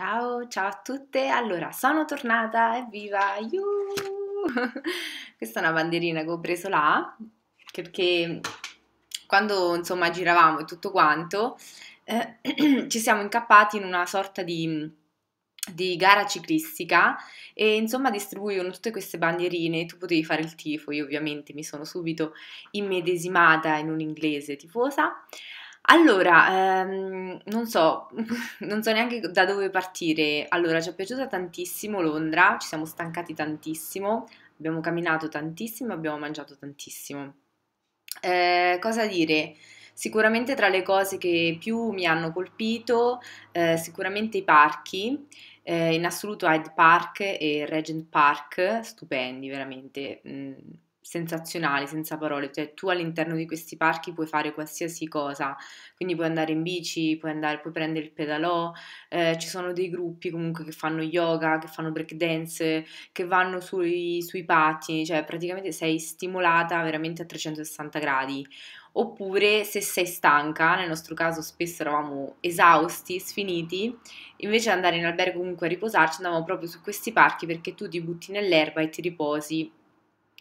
Ciao, ciao a tutte. Allora, sono tornata, evviva! Yuh! Questa è una bandierina che ho preso là perché quando insomma giravamo e tutto quanto eh, ci siamo incappati in una sorta di, di gara ciclistica e insomma distribuivano tutte queste bandierine tu potevi fare il tifo, io ovviamente mi sono subito immedesimata in un inglese tifosa allora, ehm, non so, non so neanche da dove partire. Allora, ci è piaciuta tantissimo Londra, ci siamo stancati tantissimo, abbiamo camminato tantissimo, abbiamo mangiato tantissimo. Eh, cosa dire? Sicuramente tra le cose che più mi hanno colpito, eh, sicuramente i parchi, eh, in assoluto Hyde Park e Regent Park, stupendi veramente. Mm sensazionali, senza parole, cioè tu all'interno di questi parchi puoi fare qualsiasi cosa, quindi puoi andare in bici, puoi, andare, puoi prendere il pedalò, eh, ci sono dei gruppi comunque che fanno yoga, che fanno break dance, che vanno sui, sui patti, cioè praticamente sei stimolata veramente a 360 gradi oppure se sei stanca, nel nostro caso spesso eravamo esausti, sfiniti, invece di andare in albergo comunque a riposarci andavamo proprio su questi parchi perché tu ti butti nell'erba e ti riposi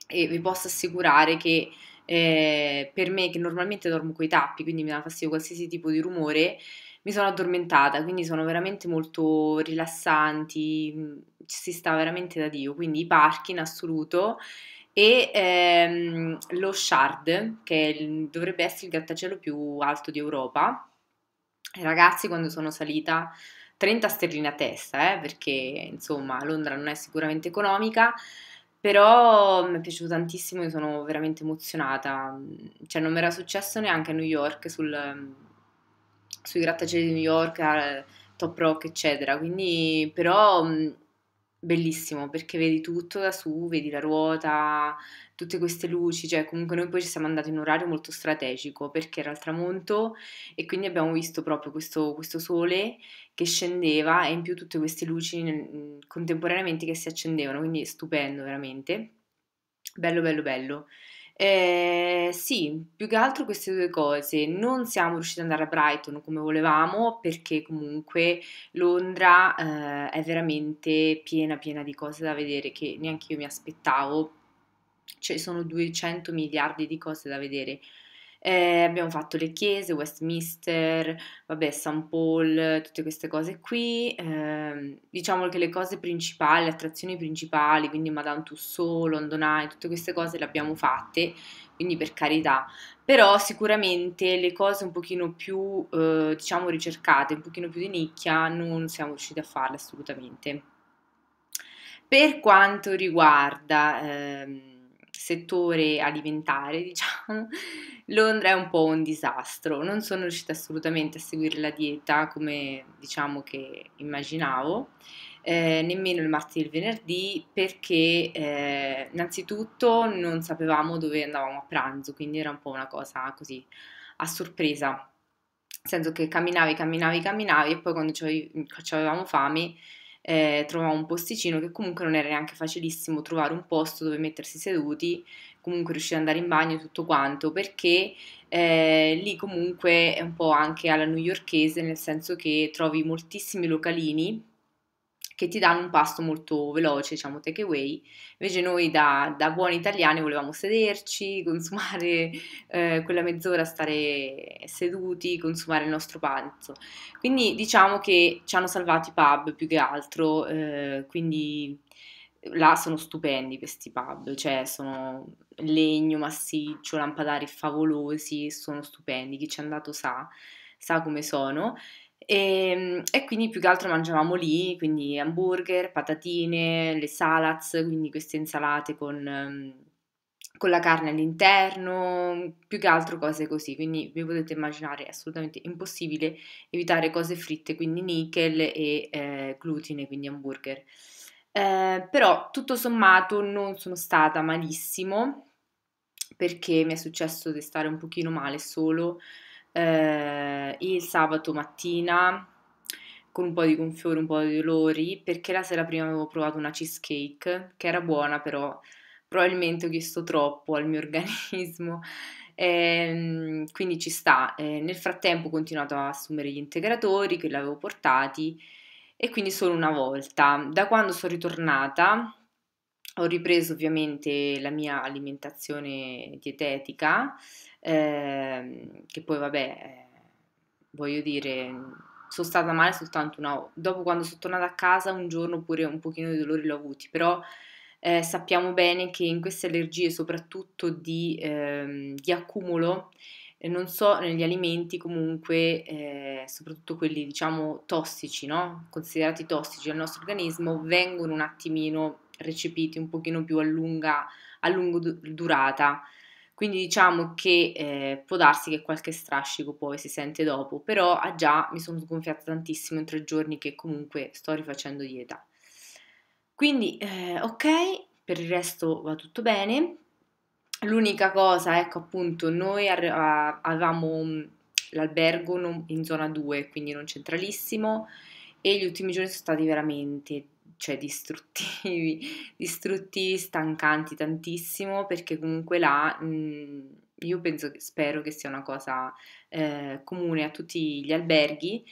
e vi posso assicurare che eh, per me che normalmente dormo coi tappi, quindi mi dà fastidio qualsiasi tipo di rumore, mi sono addormentata, quindi sono veramente molto rilassanti, mm, si sta veramente da Dio, quindi i parchi in assoluto e ehm, lo Shard, che il, dovrebbe essere il grattacielo più alto di Europa. Ragazzi, quando sono salita 30 sterline a testa, eh, perché insomma Londra non è sicuramente economica, però mm, mi è piaciuto tantissimo, io sono veramente emozionata. Mm, cioè, non mi era successo neanche a New York, sul, mm, sui grattacieli di New York, eh, Top Rock, eccetera. Quindi, però bellissimo perché vedi tutto da su, vedi la ruota, tutte queste luci, cioè comunque noi poi ci siamo andati in un orario molto strategico perché era il tramonto e quindi abbiamo visto proprio questo, questo sole che scendeva e in più tutte queste luci contemporaneamente che si accendevano, quindi stupendo veramente, bello bello bello. Eh, sì, più che altro queste due cose. Non siamo riusciti ad andare a Brighton come volevamo perché comunque Londra eh, è veramente piena piena di cose da vedere che neanche io mi aspettavo. Ci cioè, sono 200 miliardi di cose da vedere eh, abbiamo fatto le chiese, Westminster, vabbè, St. Paul, tutte queste cose qui. Eh, diciamo che le cose principali, le attrazioni principali, quindi Madame Tussauds, London Eye, tutte queste cose le abbiamo fatte, quindi per carità. Però sicuramente le cose un pochino più, eh, diciamo, ricercate, un pochino più di nicchia, non siamo riusciti a farle assolutamente. Per quanto riguarda... Ehm, settore alimentare, diciamo, Londra è un po' un disastro. Non sono riuscita assolutamente a seguire la dieta come diciamo che immaginavo, eh, nemmeno il martedì e il venerdì, perché eh, innanzitutto non sapevamo dove andavamo a pranzo, quindi era un po' una cosa così a sorpresa. Nel senso che camminavi, camminavi, camminavi e poi quando ci cioè, avevamo fame eh, trovavo un posticino che comunque non era neanche facilissimo trovare un posto dove mettersi seduti, comunque riuscire ad andare in bagno e tutto quanto, perché eh, lì comunque è un po' anche alla newyorkese, nel senso che trovi moltissimi localini che ti danno un pasto molto veloce, diciamo take away. Invece noi da, da buoni italiani volevamo sederci, consumare eh, quella mezz'ora, stare seduti, consumare il nostro pranzo. Quindi diciamo che ci hanno salvato i pub più che altro, eh, quindi là sono stupendi questi pub, cioè sono legno massiccio, lampadari favolosi, sono stupendi, chi ci è andato sa, sa come sono. E, ehm, e, quindi più che altro mangiavamo lì, quindi hamburger, patatine, le salads, quindi queste insalate con, ehm, con, la carne all'interno, più che altro cose così, quindi vi potete immaginare è assolutamente impossibile evitare cose fritte, quindi nickel e eh, glutine, quindi hamburger. Eh, però tutto sommato non sono stata malissimo perché mi è successo di stare un pochino male solo eh, il sabato mattina con un po' di gonfiore, un po' di dolori, perché la sera prima avevo provato una cheesecake, che era buona però probabilmente ho chiesto troppo al mio organismo, ehm, quindi ci sta. Eh, nel frattempo ho continuato a assumere gli integratori che l'avevo portati e quindi solo una volta. Da quando sono ritornata ho ripreso ovviamente la mia alimentazione dietetica, ehm, che poi vabbè, eh, voglio dire, sono stata male soltanto una... Dopo quando sono tornata a casa un giorno pure un pochino di dolori l'ho avuti, però eh, sappiamo bene che in queste allergie, soprattutto di, ehm, di accumulo, eh, non so, negli alimenti comunque, eh, soprattutto quelli diciamo tossici, no? considerati tossici al nostro organismo, vengono un attimino recepiti un pochino più a lunga, a lungo durata. Quindi diciamo che eh, può darsi che qualche strascico poi si sente dopo, però ah già mi sono sgonfiata tantissimo in tre giorni che comunque sto rifacendo dieta. Quindi eh, ok, per il resto va tutto bene. L'unica cosa, ecco appunto, noi avevamo mm, l'albergo in zona 2, quindi non centralissimo, e gli ultimi giorni sono stati veramente cioè distruttivi, distruttivi, stancanti tantissimo, perché comunque là mh, mhmm, io penso spero che sia una cosa eh, comune a tutti gli alberghi,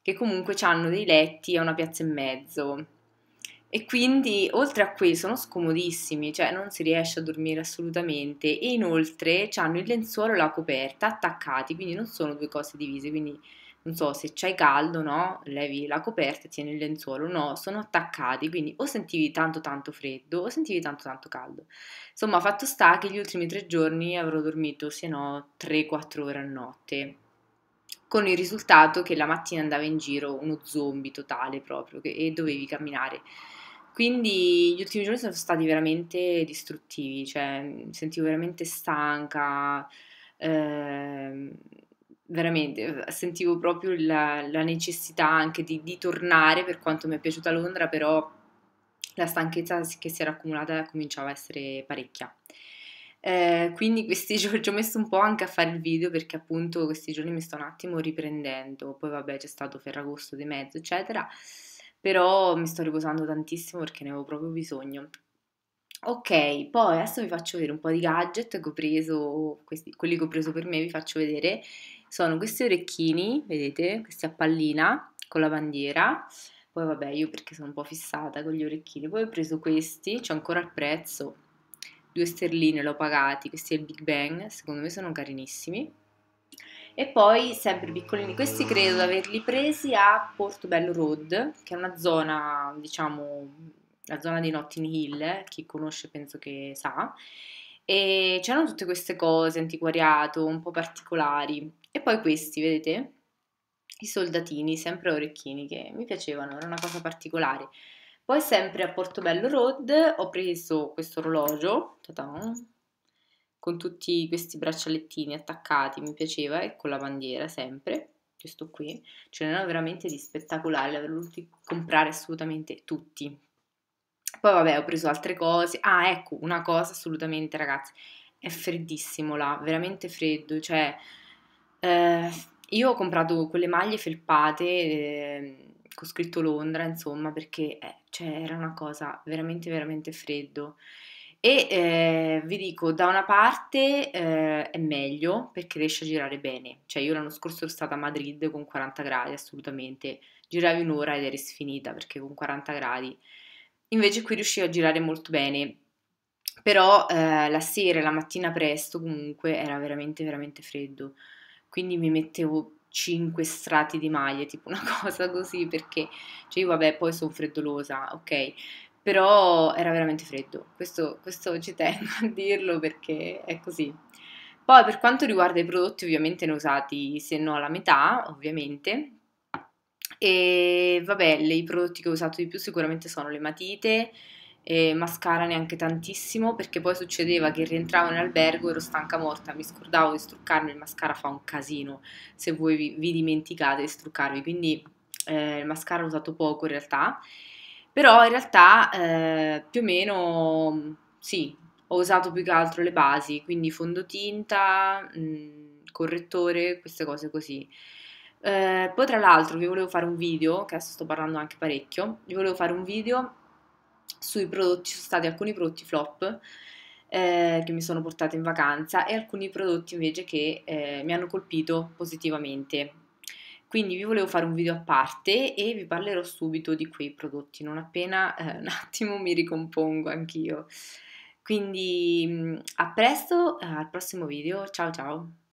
che comunque hanno dei letti a una piazza e mezzo. E quindi, oltre a questo, sono scomodissimi, cioè non si riesce a dormire assolutamente. E inoltre hanno il lenzuolo e la coperta attaccati, quindi non sono due cose divise, quindi non so, se c'hai caldo, no? Levi la coperta e tieni il lenzuolo, no? Sono attaccati, quindi o sentivi tanto tanto freddo o sentivi tanto tanto caldo. Insomma, fatto sta che gli ultimi tre giorni avrò dormito, se no, 3-4 ore a notte con il risultato che la mattina andava in giro uno zombie totale proprio che, e dovevi camminare. Quindi gli ultimi giorni sono stati veramente distruttivi, cioè mi sentivo veramente stanca, ehm, veramente sentivo proprio la, la necessità anche di, di, tornare per quanto mi è piaciuta Londra, però la stanchezza che si era accumulata cominciava a essere parecchia. Eh, quindi questi giorni ci ho messo un po' anche a fare il video perché appunto questi giorni mi sto un attimo riprendendo, poi vabbè c'è stato Ferragosto di mezzo eccetera, però mi sto riposando tantissimo perché ne avevo proprio bisogno. Ok, poi adesso vi faccio vedere un po' di gadget che ho preso, questi, quelli che ho preso per me, vi faccio vedere sono questi orecchini, vedete, questi a pallina con la bandiera, poi vabbè io perché sono un po' fissata con gli orecchini, poi ho preso questi, c'è ancora il prezzo, due sterline l'ho pagati, questi è il Big Bang, secondo me sono carinissimi. E poi sempre piccolini, questi credo di averli presi a Portobello Road, che è una zona, diciamo, la zona di Notting Hill, eh, chi conosce penso che sa. E c'erano tutte queste cose, antiquariato, un po' particolari. E poi questi, vedete? I soldatini, sempre orecchini, che mi piacevano, era una cosa particolare. Poi sempre a Portobello Road ho preso questo orologio, con tutti questi braccialettini attaccati, mi piaceva, e con la bandiera sempre, questo qui. Ce n'erano veramente di spettacolari, l'avrei voluto comprare assolutamente tutti. Poi vabbè, ho preso altre cose. Ah, ecco, una cosa assolutamente, ragazzi, è freddissimo là, veramente freddo, cioè eh, io ho comprato quelle maglie felpate eh, con scritto Londra, insomma, perché eh, cioè, era una cosa veramente, veramente freddo. E ehm, vi dico, da una parte eh, è meglio perché riesce a girare bene. Cioè, io l'anno scorso ero stata a Madrid con 40 gradi, assolutamente. Giravi un'ora ed eri sfinita perché con 40 gradi. Invece qui riuscivo a girare molto bene però eh, la sera e la mattina presto comunque era veramente veramente freddo quindi mi mettevo 5 strati di maglie, tipo una cosa così, perché cioè io vabbè poi sono freddolosa, ok, però era veramente freddo, questo, questo ci tengo a dirlo perché è così. Poi per quanto riguarda i prodotti ovviamente ne ho usati se no la metà, ovviamente, e vabbè, i prodotti che ho usato di più sicuramente sono le matite, eh, mascara neanche tantissimo perché poi succedeva che rientravo in albergo ero stanca morta, mi scordavo di struccarmi, il mascara fa un casino se voi vi, vi dimenticate di struccarvi, quindi eh, il mascara l'ho usato poco in realtà, però in realtà eh, più o meno sì, ho usato più che altro le basi, quindi fondotinta, mh, mm, correttore, queste cose così. Eh, poi tra l'altro vi volevo fare un video, che adesso sto parlando anche parecchio, vi volevo fare un video sui prodotti, ci sono stati alcuni prodotti flop eh, che mi sono portata in vacanza e alcuni prodotti invece che eh, mi hanno colpito positivamente. Quindi vi volevo fare un video a parte e vi parlerò subito di quei prodotti, non appena eh, un attimo mi ricompongo anch'io. Quindi mm, a presto, eh, al prossimo video, ciao ciao!